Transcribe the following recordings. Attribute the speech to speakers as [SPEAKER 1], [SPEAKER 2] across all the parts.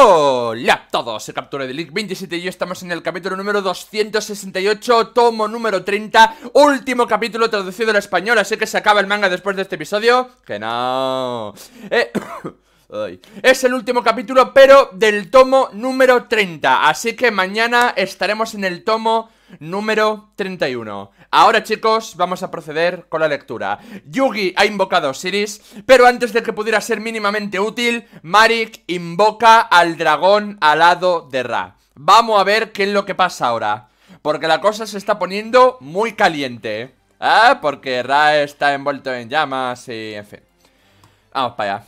[SPEAKER 1] Hola a todos, Se Captura de League 27 y yo estamos en el capítulo número 268, tomo número 30, último capítulo traducido al español, así que se acaba el manga después de este episodio. Que no. Eh, es el último capítulo, pero del tomo número 30, así que mañana estaremos en el tomo número 31. Ahora, chicos, vamos a proceder con la lectura. Yugi ha invocado a Osiris, pero antes de que pudiera ser mínimamente útil, Marik invoca al dragón alado de Ra. Vamos a ver qué es lo que pasa ahora, porque la cosa se está poniendo muy caliente. Ah, porque Ra está envuelto en llamas y... en fin. Vamos para allá.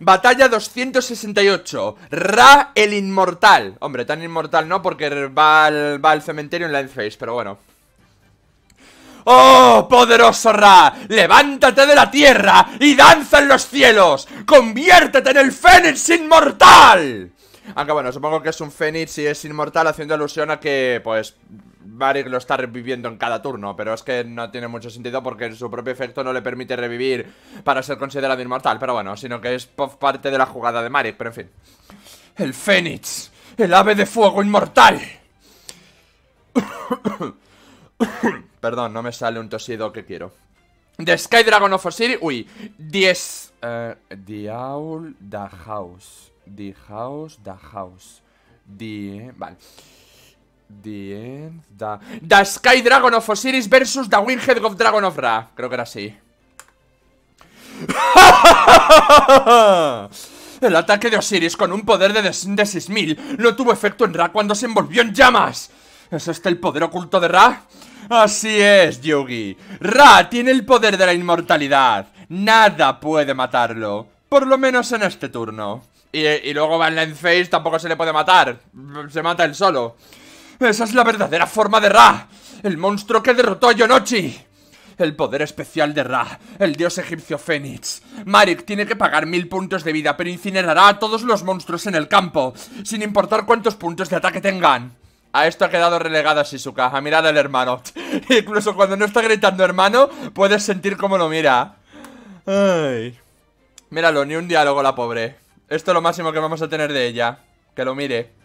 [SPEAKER 1] Batalla 268. Ra el inmortal. Hombre, tan inmortal no, porque va al, cementerio en la face, pero bueno. ¡Oh, poderoso Ra! ¡Levántate de la tierra y danza en los cielos! ¡Conviértete en el Fénix inmortal! Aunque bueno, supongo que es un Fénix y es inmortal haciendo alusión a que, pues, Marik lo está reviviendo en cada turno, pero es que no tiene mucho sentido porque su propio efecto no le permite revivir para ser considerado inmortal, pero bueno, sino que es parte de la jugada de Marek, pero en fin. El Fénix, el ave de fuego inmortal. Perdón, no me sale un tosido que quiero. The Sky Dragon of Osiris, uy, 10... Eh, the Owl, The House, The House, The House, The... Vale. The End. Sky Dragon of Osiris versus The Winged of Dragon of Ra. Creo que era así. El ataque de Osiris con un poder de, 6000 no tuvo efecto en Ra cuando se envolvió en llamas. ¿Es este el poder oculto de Ra? Así es, Yugi. Ra tiene el poder de la inmortalidad. Nada puede matarlo. Por lo menos en este turno. Y, y luego Van Phase, tampoco se le puede matar. Se mata él solo. Esa es la verdadera forma de Ra, el monstruo que derrotó a Yonochi. El poder especial de Ra, el dios egipcio Fénix. Marik tiene que pagar mil puntos de vida, pero incinerará a todos los monstruos en el campo, sin importar cuántos puntos de ataque tengan. A esto ha quedado relegada Shizuka, a mirar al hermano. Incluso cuando no está gritando hermano, puedes sentir cómo lo mira. Ay. Míralo, ni un diálogo la pobre. Esto es lo máximo que vamos a tener de ella. Que lo mire.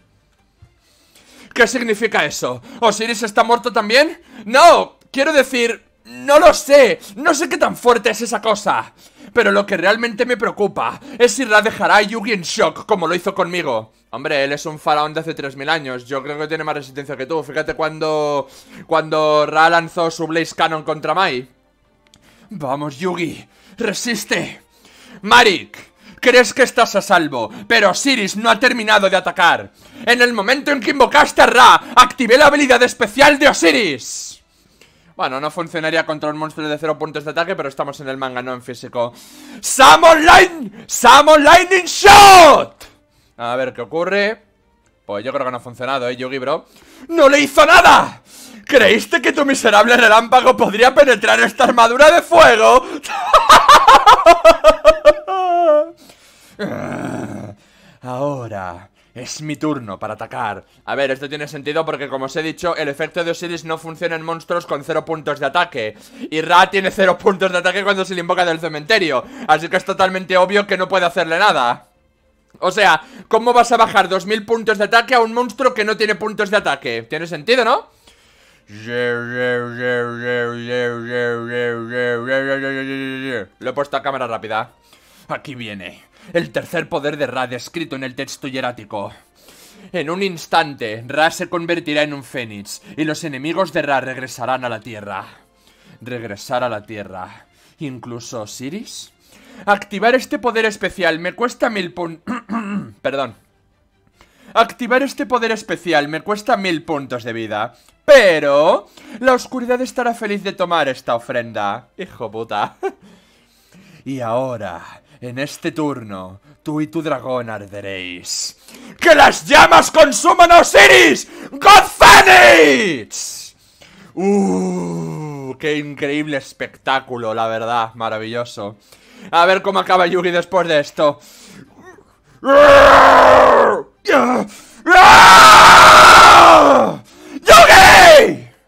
[SPEAKER 1] ¿Qué significa eso? ¿Osiris está muerto también? ¡No! Quiero decir... No lo sé, no sé qué tan fuerte es esa cosa Pero lo que realmente me preocupa Es si Ra dejará a Yugi en shock Como lo hizo conmigo Hombre, él es un faraón de hace 3000 años Yo creo que tiene más resistencia que tú Fíjate cuando... Cuando Ra lanzó su Blaze Cannon contra Mai Vamos Yugi Resiste Marik crees que estás a salvo, pero Osiris no ha terminado de atacar. En el momento en que invocaste a Ra, activé la habilidad especial de Osiris. Bueno, no funcionaría contra un monstruo de cero puntos de ataque, pero estamos en el manga, no en físico. ¡Samon Lightning! ¡Samon Lightning Shot! A ver qué ocurre. Pues yo creo que no ha funcionado, ¿eh, Yugi, bro? ¡No le hizo nada! ¿Creíste que tu miserable relámpago podría penetrar esta armadura de fuego? Ahora es mi turno para atacar. A ver, esto tiene sentido porque, como os he dicho, el efecto de Osiris no funciona en monstruos con cero puntos de ataque. Y Ra tiene cero puntos de ataque cuando se le invoca del cementerio. Así que es totalmente obvio que no puede hacerle nada. O sea, ¿cómo vas a bajar 2000 puntos de ataque a un monstruo que no tiene puntos de ataque? Tiene sentido, ¿no? Lo he puesto a cámara rápida. Aquí viene. El tercer poder de Ra descrito en el texto hierático. En un instante, Ra se convertirá en un fénix y los enemigos de Ra regresarán a la Tierra. Regresar a la Tierra. Incluso Siris. Activar este poder especial me cuesta mil pun... Perdón. Activar este poder especial me cuesta mil puntos de vida. Pero... La oscuridad estará feliz de tomar esta ofrenda. Hijo puta. y ahora en este turno, tú y tu dragón arderéis. ¡Que las llamas consuman a Osiris! ¡God Phoenix! Uh, ¡Qué increíble espectáculo, la verdad! Maravilloso. A ver cómo acaba Yugi después de esto. ¡Yugi!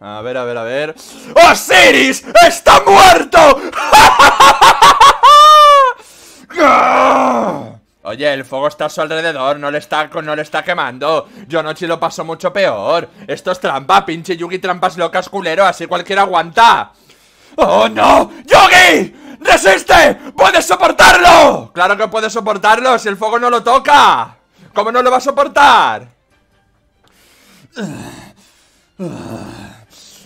[SPEAKER 1] A ver, a ver, a ver. ¡Osiris está muerto! ¡Ah! Oye, el fuego está a su alrededor, no le está, no le está quemando. Yonochi lo pasó mucho peor. Esto es trampa, pinche Yugi, trampas locas, culero, así cualquiera aguanta. ¡Oh, no! ¡Yugi! ¡Resiste! ¡Puedes soportarlo! ¡Claro que puedes soportarlo si el fuego no lo toca! ¿Cómo no lo va a soportar?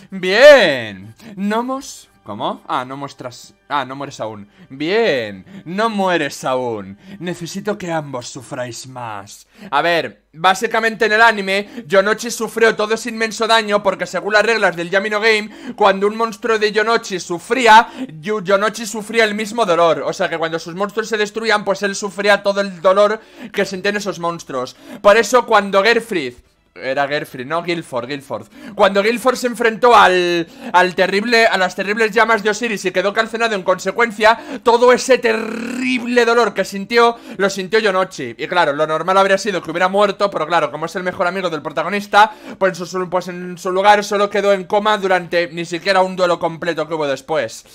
[SPEAKER 1] Bien. Nomos... ¿Cómo? Ah, no muestras... Ah, no mueres aún. Bien, no mueres aún. Necesito que ambos sufráis más. A ver, básicamente en el anime, Yonochi sufrió todo ese inmenso daño porque según las reglas del Yamino Game, cuando un monstruo de Yonochi sufría, Yonochi sufría el mismo dolor. O sea que cuando sus monstruos se destruían, pues él sufría todo el dolor que sentían esos monstruos. Por eso cuando Gerfried era Gerfried, no Guilford, Guilford. Cuando Guilford se enfrentó al, al terrible, a las terribles llamas de Osiris y quedó calcenado, en consecuencia, todo ese terrible dolor que sintió, lo sintió Yonochi. Y claro, lo normal habría sido que hubiera muerto, pero claro, como es el mejor amigo del protagonista, pues, pues en su lugar solo quedó en coma durante ni siquiera un duelo completo que hubo después.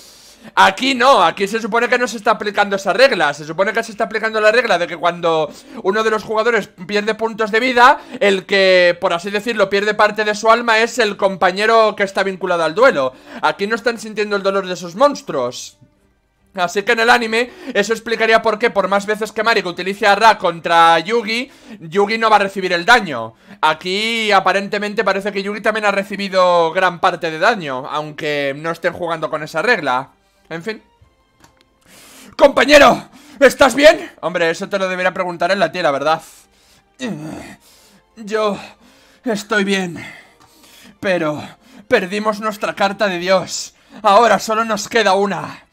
[SPEAKER 1] Aquí no, aquí se supone que no se está aplicando esa regla. Se supone que se está aplicando la regla de que cuando uno de los jugadores pierde puntos de vida, el que, por así decirlo, pierde parte de su alma es el compañero que está vinculado al duelo. Aquí no están sintiendo el dolor de esos monstruos. Así que en el anime, eso explicaría por qué, por más veces que Mariko utilice a Ra contra Yugi, Yugi no va a recibir el daño. Aquí, aparentemente, parece que Yugi también ha recibido gran parte de daño, aunque no estén jugando con esa regla. En fin ¡Compañero! ¿Estás bien? Hombre, eso te lo debería preguntar en la tierra, ¿verdad? Yo estoy bien Pero perdimos nuestra carta de Dios Ahora solo nos queda una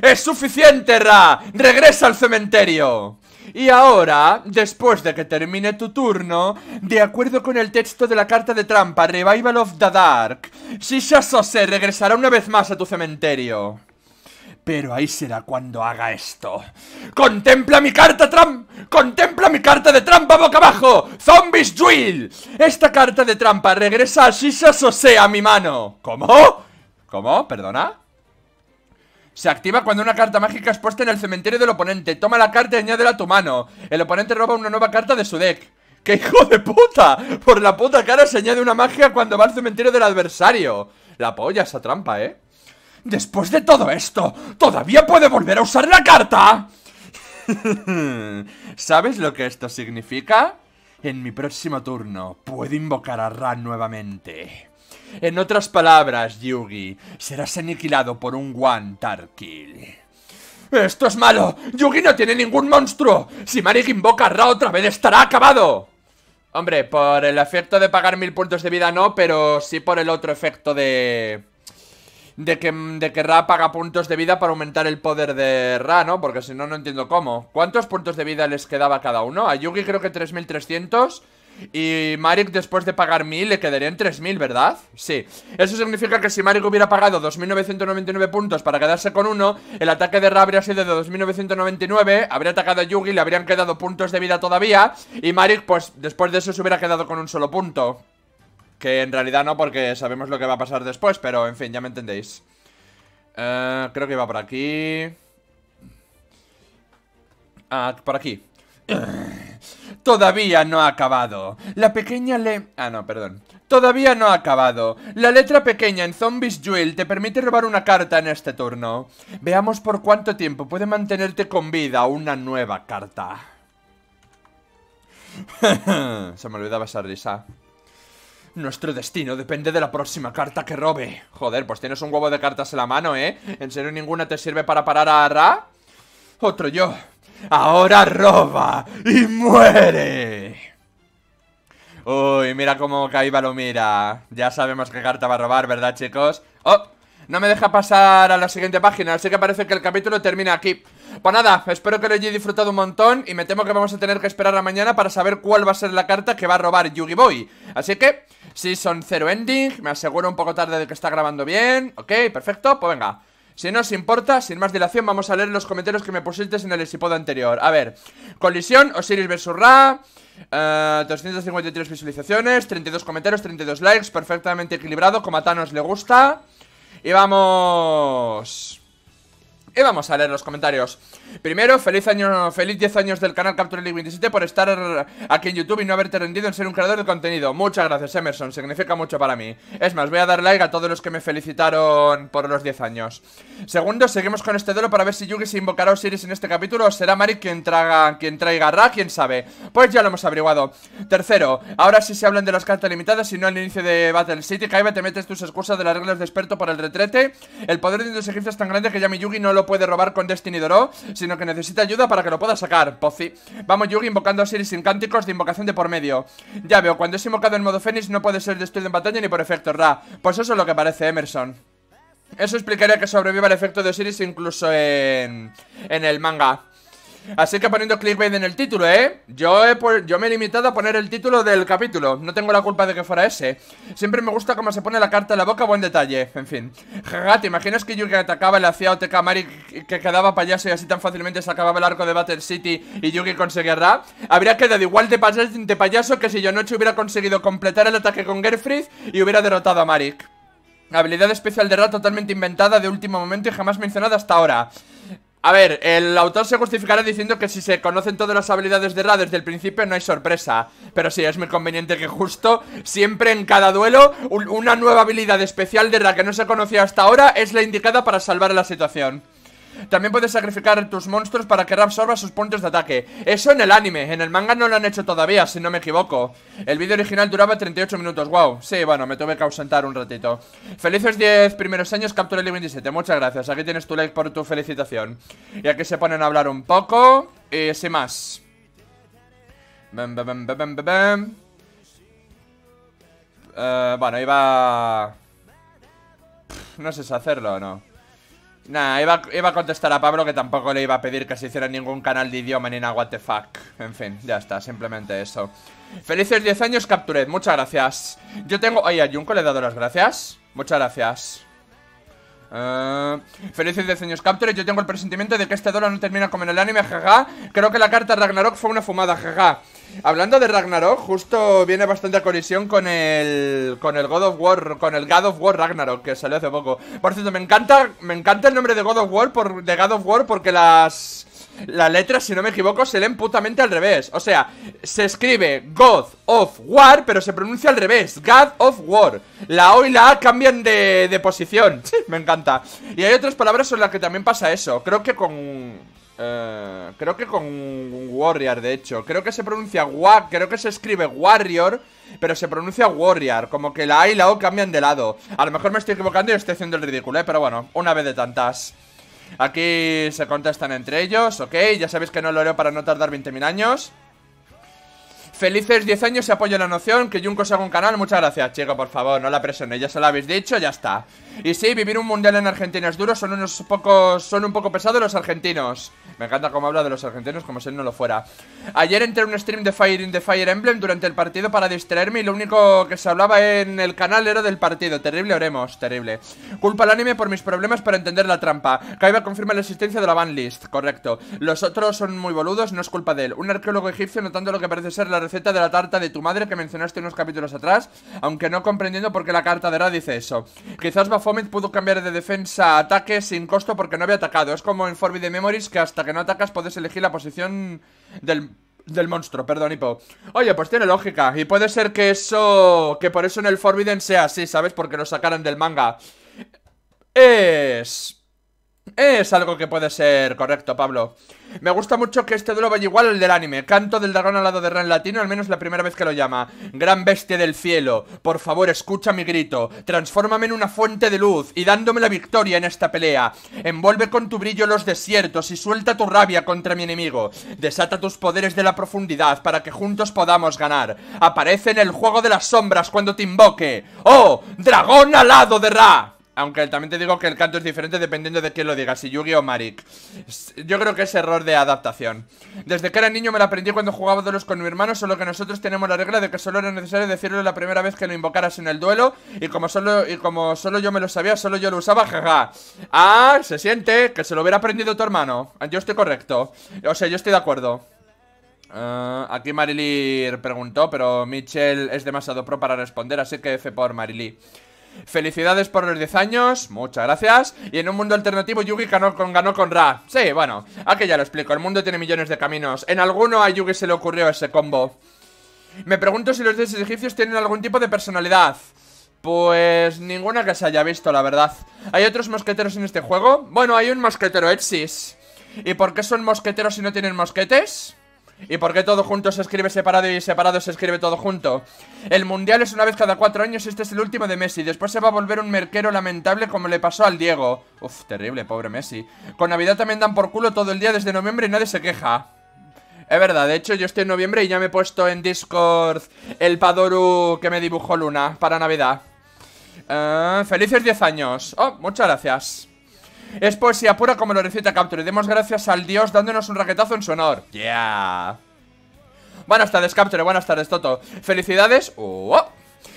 [SPEAKER 1] ¡Es suficiente, Ra! ¡Regresa al cementerio! Y ahora, después de que termine tu turno, de acuerdo con el texto de la carta de trampa Revival of the Dark, Shishasose regresará una vez más a tu cementerio. Pero ahí será cuando haga esto. ¡Contempla mi carta, Trump! ¡Contempla mi carta de trampa boca abajo! ¡Zombies Drill! Esta carta de trampa regresa a o sea, a mi mano. ¿Cómo? ¿Cómo? ¿Perdona? Se activa cuando una carta mágica es puesta en el cementerio del oponente. Toma la carta y añádela a tu mano. El oponente roba una nueva carta de su deck. ¡Qué hijo de puta! Por la puta cara se añade una magia cuando va al cementerio del adversario. La polla esa trampa, ¿eh? Después de todo esto, ¿todavía puede volver a usar la carta? ¿Sabes lo que esto significa? En mi próximo turno, puedo invocar a Ra nuevamente. En otras palabras, Yugi, serás aniquilado por un One Tarkill. ¡Esto es malo! ¡Yugi no tiene ningún monstruo! ¡Si Marik invoca a Ra otra vez estará acabado! Hombre, por el efecto de pagar mil puntos de vida no, pero sí por el otro efecto de de que, de que Ra paga puntos de vida para aumentar el poder de Ra, ¿no? Porque si no, no entiendo cómo. ¿Cuántos puntos de vida les quedaba cada uno? A Yugi creo que 3300. Y Marik después de pagar 1000 le quedarían 3000, ¿verdad? Sí. Eso significa que si Marik hubiera pagado 2999 puntos para quedarse con uno, el ataque de Ra habría sido de 2999, habría atacado a Yugi, le habrían quedado puntos de vida todavía, y Marik pues después de eso se hubiera quedado con un solo punto. Que en realidad no, porque sabemos lo que va a pasar después, pero en fin, ya me entendéis. Eh, creo que va por aquí. Ah, por aquí. Todavía no ha acabado. La pequeña le... Ah, no, perdón. Todavía no ha acabado. La letra pequeña en Zombies Jewel te permite robar una carta en este turno. Veamos por cuánto tiempo puede mantenerte con vida una nueva carta. Se me olvidaba esa risa. Nuestro destino depende de la próxima carta que robe. Joder, pues tienes un huevo de cartas en la mano, ¿eh? ¿En serio ninguna te sirve para parar a Ra? Otro yo. Ahora roba y muere. Uy, mira cómo Kaiba lo mira. Ya sabemos qué carta va a robar, ¿verdad, chicos? ¡Oh! No me deja pasar a la siguiente página, así que parece que el capítulo termina aquí. Pues nada, espero que lo hayáis disfrutado un montón y me temo que vamos a tener que esperar a mañana para saber cuál va a ser la carta que va a robar Yugi Boy. Así que, si son Zero Ending, me aseguro un poco tarde de que está grabando bien, ok, perfecto, pues venga. Si no os importa, sin más dilación, vamos a leer los comentarios que me pusisteis en el episodio anterior. A ver, colisión, Osiris vs Ra, eh, y 253 visualizaciones, 32 comentarios, 32 likes, perfectamente equilibrado, como a Thanos le gusta... Y vamos... Y vamos a leer los comentarios. Primero, feliz año, feliz 10 años del canal Capture League 27 por estar aquí en YouTube y no haberte rendido en ser un creador de contenido. Muchas gracias, Emerson, significa mucho para mí. Es más, voy a dar like a todos los que me felicitaron por los 10 años. Segundo, seguimos con este duelo para ver si Yugi se invocará a Osiris en este capítulo o será Mari quien, traga, quien traiga Ra, quién sabe. Pues ya lo hemos averiguado. Tercero, ahora sí se hablan de las cartas limitadas y no al inicio de Battle City. Kaiba, te metes tus excusas de las reglas de experto para el retrete. El poder de los egipcios es tan grande que ya mi Yugi no lo puede robar con Destiny Doro, sino que necesita ayuda para que lo pueda sacar, Pozi. Pues vamos Yugi invocando a Siri sin cánticos de invocación de por medio. Ya veo, cuando es invocado en modo Fénix no puede ser destruido en batalla ni por efecto Ra. Pues eso es lo que parece, Emerson. Eso explicaría que sobreviva el efecto de Osiris incluso en, en el manga. Así que poniendo clickbait en el título, ¿eh? Yo, yo me he limitado a poner el título del capítulo. No tengo la culpa de que fuera ese. Siempre me gusta cómo se pone la carta en la boca, buen detalle. En fin. Jaja, ¿te imaginas que Yugi atacaba, le hacía OTK a Mari que quedaba payaso y así tan fácilmente se acababa el arco de Battle City y Yugi conseguía rap? Habría quedado igual de payaso, de payaso que si Yonochi hubiera conseguido completar el ataque con Gerfried y hubiera derrotado a Marik. Habilidad especial de Ra totalmente inventada de último momento y jamás mencionada hasta ahora. A ver, el autor se justificará diciendo que si se conocen todas las habilidades de Ra desde el principio no hay sorpresa Pero sí, es muy conveniente que justo siempre en cada duelo una nueva habilidad especial de Ra que no se conocía hasta ahora es la indicada para salvar la situación también puedes sacrificar tus monstruos para que reabsorba sus puntos de ataque. Eso en el anime, en el manga no lo han hecho todavía, si no me equivoco. El vídeo original duraba 38 minutos, wow. Sí, bueno, me tuve que ausentar un ratito. Felices 10 primeros años, Capture 27, muchas gracias. Aquí tienes tu like por tu felicitación. Y aquí se ponen a hablar un poco. Y sin más. bem, bem eh, bueno, iba... no sé si hacerlo o no. Nah, iba, a contestar a Pablo que tampoco le iba a pedir que se hiciera ningún canal de idioma ni nada, what En fin, ya está, simplemente eso. Felices 10 años, Captured, muchas gracias. Yo tengo... Oye, a Junko le he dado las gracias. Muchas gracias. Eh, felices 10 años Capture, yo tengo el presentimiento de que este dólar no termina como en el anime, jaja. Creo que la carta Ragnarok fue una fumada, jaja. Hablando de Ragnarok, justo viene bastante a colisión con el con el God of War, con el God of War Ragnarok que salió hace poco. Por cierto, me encanta, me encanta el nombre de God of War por de God of War porque las la letra, si no me equivoco, se leen putamente al revés. O sea, se escribe God of War, pero se pronuncia al revés, God of War. La O y la A cambian de, de posición. me encanta. Y hay otras palabras en las que también pasa eso. Creo que con... Eh, creo que con Warrior, de hecho. Creo que se pronuncia wa creo que se escribe Warrior, pero se pronuncia Warrior. Como que la A y la O cambian de lado. A lo mejor me estoy equivocando y estoy haciendo el ridículo, ¿eh? pero bueno, una vez de tantas. Aquí se contestan entre ellos, ¿ok? Ya sabéis que no lo haré para no tardar 20.000 años. Felices 10 años y apoyo la noción Que Junko se haga un canal, muchas gracias chico, por favor No la presione, ya se lo habéis dicho, ya está Y sí, vivir un mundial en Argentina es duro Son unos pocos, son un poco pesados los argentinos Me encanta cómo habla de los argentinos Como si él no lo fuera Ayer entré en un stream de Fire in the Fire Emblem Durante el partido para distraerme Y lo único que se hablaba en el canal era del partido Terrible, oremos, terrible Culpa al anime por mis problemas para entender la trampa Kaiba confirma la existencia de la banlist, correcto Los otros son muy boludos, no es culpa de él Un arqueólogo egipcio notando lo que parece ser la receta de la tarta de tu madre que mencionaste unos capítulos atrás, aunque no comprendiendo por qué la carta de Ra dice eso. Quizás Baphomet pudo cambiar de defensa a ataque sin costo porque no había atacado. Es como en Forbidden Memories que hasta que no atacas puedes elegir la posición del del monstruo, perdón, Hipo. Oye, pues tiene lógica. Y puede ser que eso. Que por eso en el Forbidden sea así, ¿sabes? Porque lo sacaran del manga. Es. Es algo que puede ser correcto, Pablo. Me gusta mucho que este duelo vaya igual al del anime. Canto del dragón al lado de en Latino, al menos la primera vez que lo llama. Gran bestia del cielo, por favor escucha mi grito. Transfórmame en una fuente de luz y dándome la victoria en esta pelea. Envuelve con tu brillo los desiertos y suelta tu rabia contra mi enemigo. Desata tus poderes de la profundidad para que juntos podamos ganar. Aparece en el juego de las sombras cuando te invoque. ¡Oh! ¡Dragón alado de Ra! Aunque también te digo que el canto es diferente dependiendo de quién lo diga, si Yugi o Marik. Yo creo que es error de adaptación. Desde que era niño me lo aprendí cuando jugaba duelos con mi hermano, solo que nosotros tenemos la regla de que solo era necesario decirlo la primera vez que lo invocaras en el duelo. Y como solo, y como solo yo me lo sabía, solo yo lo usaba, jaja. Ah, se siente que se lo hubiera aprendido tu hermano. Yo estoy correcto. O sea, yo estoy de acuerdo. Ah, aquí Marilyn preguntó, pero Mitchell es demasiado pro para responder, así que F por Marilyn. Felicidades por los 10 años, muchas gracias. Y en un mundo alternativo, Yugi ganó con, ganó con Ra. Sí, bueno, aquí ya lo explico. El mundo tiene millones de caminos. En alguno a Yugi se le ocurrió ese combo. Me pregunto si los 10 egipcios tienen algún tipo de personalidad. Pues ninguna que se haya visto, la verdad. ¿Hay otros mosqueteros en este juego? Bueno, hay un mosquetero Exis ¿Y por qué son mosqueteros si no tienen mosquetes? ¿Y por qué todo junto se escribe separado y separado se escribe todo junto? El mundial es una vez cada cuatro años, este es el último de Messi. Después se va a volver un merquero lamentable como le pasó al Diego. Uf, terrible, pobre Messi. Con Navidad también dan por culo todo el día desde noviembre y nadie se queja. Es verdad, de hecho yo estoy en noviembre y ya me he puesto en Discord el Padoru que me dibujó Luna para Navidad. Eh, felices 10 años. Oh, muchas gracias. Es poesía pura como lo recita Capture. Demos gracias al dios dándonos un raquetazo en su honor. Yeah. Buenas tardes, Capture. Buenas tardes, Toto. Felicidades. Oh.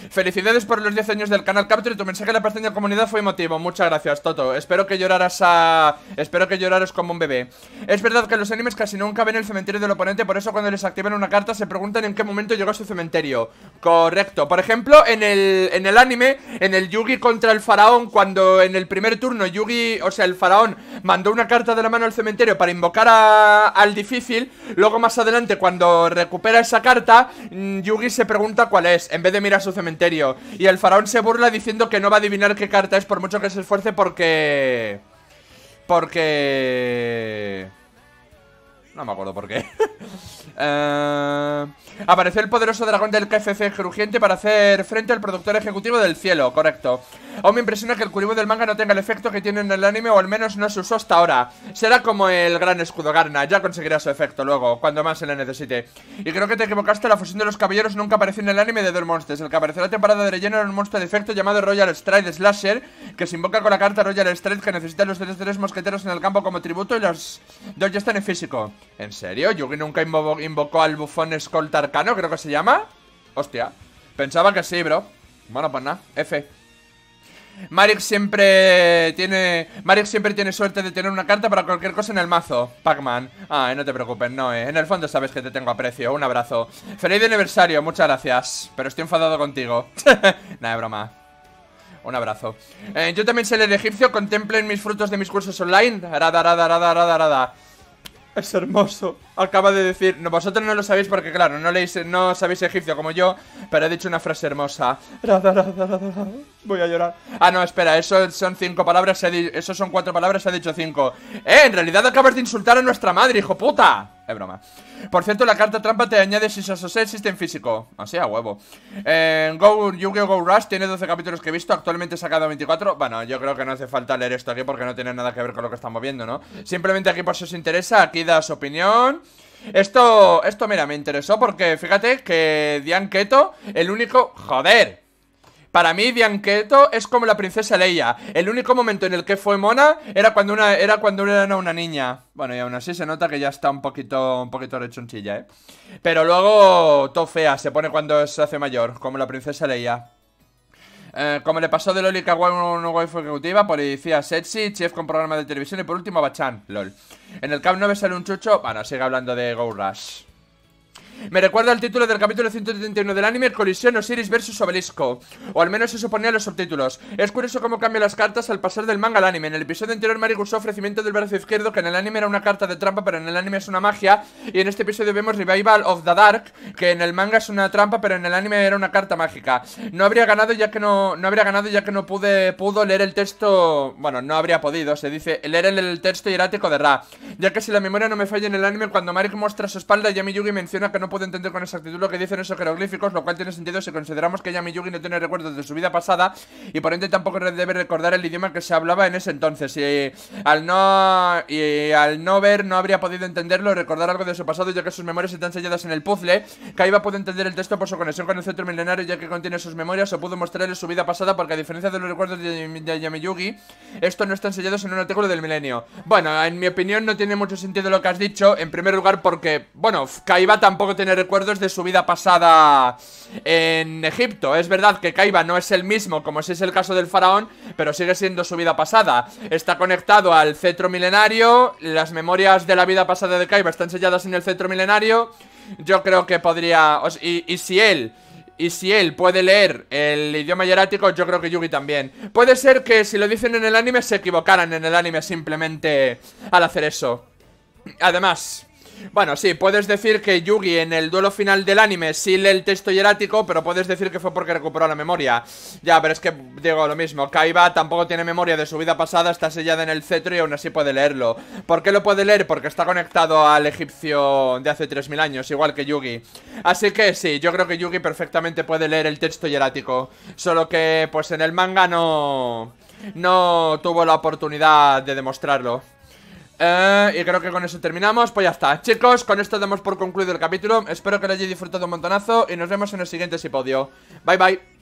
[SPEAKER 1] Felicidades por los 10 años del canal Capture. Tu mensaje a la presencia de comunidad fue emotivo. Muchas gracias, Toto. Espero que lloraras a. Espero que lloraras como un bebé. Es verdad que los animes casi nunca ven el cementerio del oponente, por eso cuando les activan una carta se preguntan en qué momento llegó a su cementerio. Correcto. Por ejemplo, en el, en el anime, en el Yugi contra el faraón, cuando en el primer turno Yugi, o sea, el faraón, mandó una carta de la mano al cementerio para invocar al difícil, luego más adelante, cuando recupera esa carta, mm, Yugi se pregunta cuál es. En vez de mirar su cementerio. Y el faraón se burla diciendo que no va a adivinar qué carta es por mucho que se esfuerce porque... Porque... No me acuerdo por qué. Eh, apareció el poderoso dragón del KFC crujiente para hacer frente al productor ejecutivo del cielo, correcto. Aún me impresiona que el curibo del manga no tenga el efecto que tiene en el anime o al menos no se usó hasta ahora. Será como el gran escudo Garna, ya conseguirá su efecto luego, cuando más se le necesite. Y creo que te equivocaste, la fusión de los caballeros nunca apareció en el anime de Dead Monsters. El que aparecerá temporada de relleno era un monstruo de efecto llamado Royal Stride Slasher que se invoca con la carta Royal Strength que necesita los tres, tres mosqueteros en el campo como tributo y los dos ya están en físico. ¿En serio? ¿Yugi nunca invocó al bufón Skull Arcano, creo que se llama? Hostia. Pensaba que sí, bro. Bueno, pues nada. F. Marik siempre tiene... siempre tiene suerte de tener una carta para cualquier cosa en el mazo. Pac-Man. Ah, no te preocupes, no, eh. En el fondo sabes que te tengo aprecio. Un abrazo. Feliz aniversario, muchas gracias. Pero estoy enfadado contigo. nada, broma. Un abrazo. Eh, yo también sé leer egipcio. Contemplen mis frutos de mis cursos online. Arada, arada, arada, Es hermoso. Acaba de decir. No, vosotros no lo sabéis porque, claro, no leéis, no sabéis egipcio como yo, pero he dicho una frase hermosa. Voy a llorar. Ah, no, espera, eso son cinco palabras. Eso son cuatro palabras, se ha dicho cinco. Eh, en realidad acabas de insultar a nuestra madre, hijo puta. Es broma. Por cierto, la carta trampa te añade si se Existe el sistema físico. Así a huevo. Eh, Go, Yu-Gi-Oh! Go Rush tiene 12 capítulos que he visto. Actualmente sacado 24. Bueno, yo creo que no hace falta leer esto aquí porque no tiene nada que ver con lo que estamos viendo, ¿no? Simplemente aquí por pues, si os interesa, aquí da opinión. Esto, esto mira, me interesó porque fíjate que Dian Keto, el único... ¡Joder! Para mí, Bianchetto es como la princesa Leia. El único momento en el que fue mona era cuando una, era cuando era una niña. Bueno, y aún así se nota que ya está un poquito, un poquito rechonchilla, ¿eh? Pero luego, todo fea, se pone cuando se hace mayor, como la princesa Leia. Eh, como le pasó de Loli Kawaii una waifu ejecutiva, policía sexy, chef con programa de televisión y por último Bachan, lol. En el Camp 9 sale un chucho, bueno, sigue hablando de Go Rush. Me recuerda al título del capítulo 131 del anime, Colisión Osiris vs Obelisco. O al menos eso ponía los subtítulos. Es curioso cómo cambian las cartas al pasar del manga al anime. En el episodio anterior, Marik usó ofrecimiento del brazo izquierdo, que en el anime era una carta de trampa, pero en el anime es una magia. Y en este episodio vemos Revival of the Dark, que en el manga es una trampa, pero en el anime era una carta mágica. No habría ganado ya que no, no habría ganado ya que no pude pudo leer el texto. Bueno, no habría podido, se dice, leer el, texto hierático de Ra. Ya que si la memoria no me falla en el anime, cuando Marik muestra su espalda, Yami Yugi menciona que no puedo entender con exactitud lo que dicen esos jeroglíficos, lo cual tiene sentido si consideramos que Yami Yugi no tiene recuerdos de su vida pasada y por ende tampoco debe recordar el idioma que se hablaba en ese entonces. Y eh, al no, y eh, al no ver, no habría podido entenderlo, recordar algo de su pasado, ya que sus memorias están selladas en el puzzle. Kaiba puede entender el texto por su conexión con el centro milenario, ya que contiene sus memorias, o pudo mostrarle su vida pasada, porque a diferencia de los recuerdos de, de Yugi... esto no están sellados en un artículo del milenio. Bueno, en mi opinión no tiene mucho sentido lo que has dicho, en primer lugar porque, bueno, Kaiba tampoco tiene tiene recuerdos de su vida pasada en Egipto. Es verdad que Kaiba no es el mismo, como si es el caso del faraón, pero sigue siendo su vida pasada. Está conectado al cetro milenario, las memorias de la vida pasada de Kaiba están selladas en el cetro milenario. Yo creo que podría... y, y si él... Y si él puede leer el idioma hierático, yo creo que Yugi también. Puede ser que si lo dicen en el anime se equivocaran en el anime simplemente al hacer eso. Además, bueno, sí, puedes decir que Yugi en el duelo final del anime sí lee el texto hierático, pero puedes decir que fue porque recuperó la memoria. Ya, pero es que digo lo mismo. Kaiba tampoco tiene memoria de su vida pasada, está sellada en el cetro y aún así puede leerlo. ¿Por qué lo puede leer? Porque está conectado al egipcio de hace 3000 años, igual que Yugi. Así que sí, yo creo que Yugi perfectamente puede leer el texto hierático. Solo que, pues en el manga no. No tuvo la oportunidad de demostrarlo. Eh, y creo que con eso terminamos Pues ya está, chicos, con esto damos por concluido el capítulo Espero que lo hayáis disfrutado un montonazo Y nos vemos en el siguiente episodio Bye bye